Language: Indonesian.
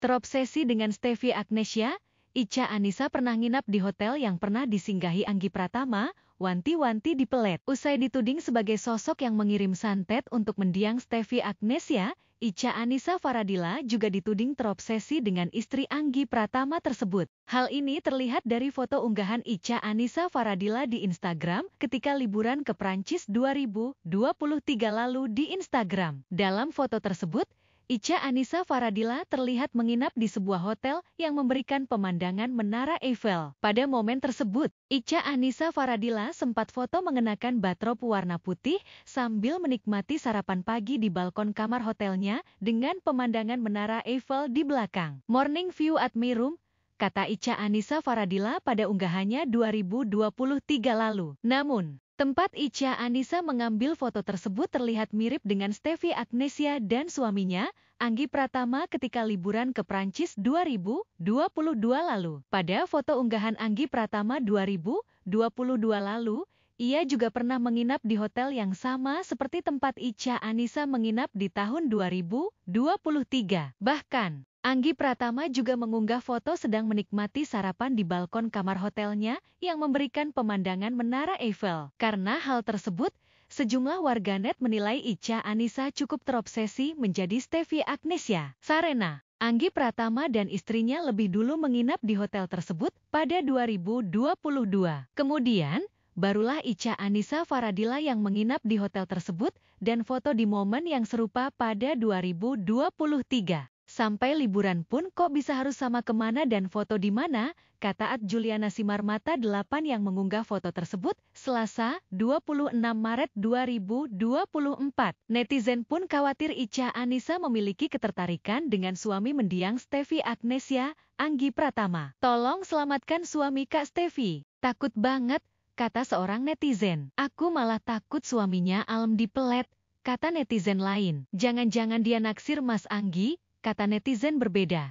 Terobsesi dengan Stevie Agnesia, Ica Anissa pernah nginap di hotel yang pernah disinggahi Anggi Pratama, wanti-wanti di pelet. Usai dituding sebagai sosok yang mengirim santet untuk mendiang Stevie Agnesia, Ica Anissa Faradila juga dituding terobsesi dengan istri Anggi Pratama tersebut. Hal ini terlihat dari foto unggahan Ica Anissa Faradila di Instagram ketika liburan ke Prancis 2023 lalu di Instagram. Dalam foto tersebut, Ica Anissa Faradila terlihat menginap di sebuah hotel yang memberikan pemandangan Menara Eiffel. Pada momen tersebut, Ica Anissa Faradila sempat foto mengenakan batrop warna putih sambil menikmati sarapan pagi di balkon kamar hotelnya dengan pemandangan Menara Eiffel di belakang. Morning View at my room, kata Ica Anissa Faradila pada unggahannya 2023 lalu. Namun, Tempat Ica Anissa mengambil foto tersebut terlihat mirip dengan Stevi Agnesia dan suaminya, Anggi Pratama ketika liburan ke Prancis 2022 lalu. Pada foto unggahan Anggi Pratama 2022 lalu, ia juga pernah menginap di hotel yang sama seperti tempat Ica Anissa menginap di tahun 2023. Bahkan, Anggi Pratama juga mengunggah foto sedang menikmati sarapan di balkon kamar hotelnya yang memberikan pemandangan Menara Eiffel. Karena hal tersebut, sejumlah warganet menilai Ica Anissa cukup terobsesi menjadi Stevie Agnesia. Sarena, Anggi Pratama dan istrinya lebih dulu menginap di hotel tersebut pada 2022. Kemudian, barulah Ica Anissa Faradila yang menginap di hotel tersebut dan foto di momen yang serupa pada 2023. Sampai liburan pun kok bisa harus sama kemana dan foto di mana, kata at Juliana Simarmata 8 yang mengunggah foto tersebut, Selasa, 26 Maret 2024. Netizen pun khawatir Ica Anissa memiliki ketertarikan dengan suami mendiang Stevi Agnesia, Anggi Pratama. Tolong selamatkan suami Kak Stevi. Takut banget, kata seorang netizen. Aku malah takut suaminya Alm dipelet, kata netizen lain. Jangan-jangan dia naksir Mas Anggi, kata netizen berbeda.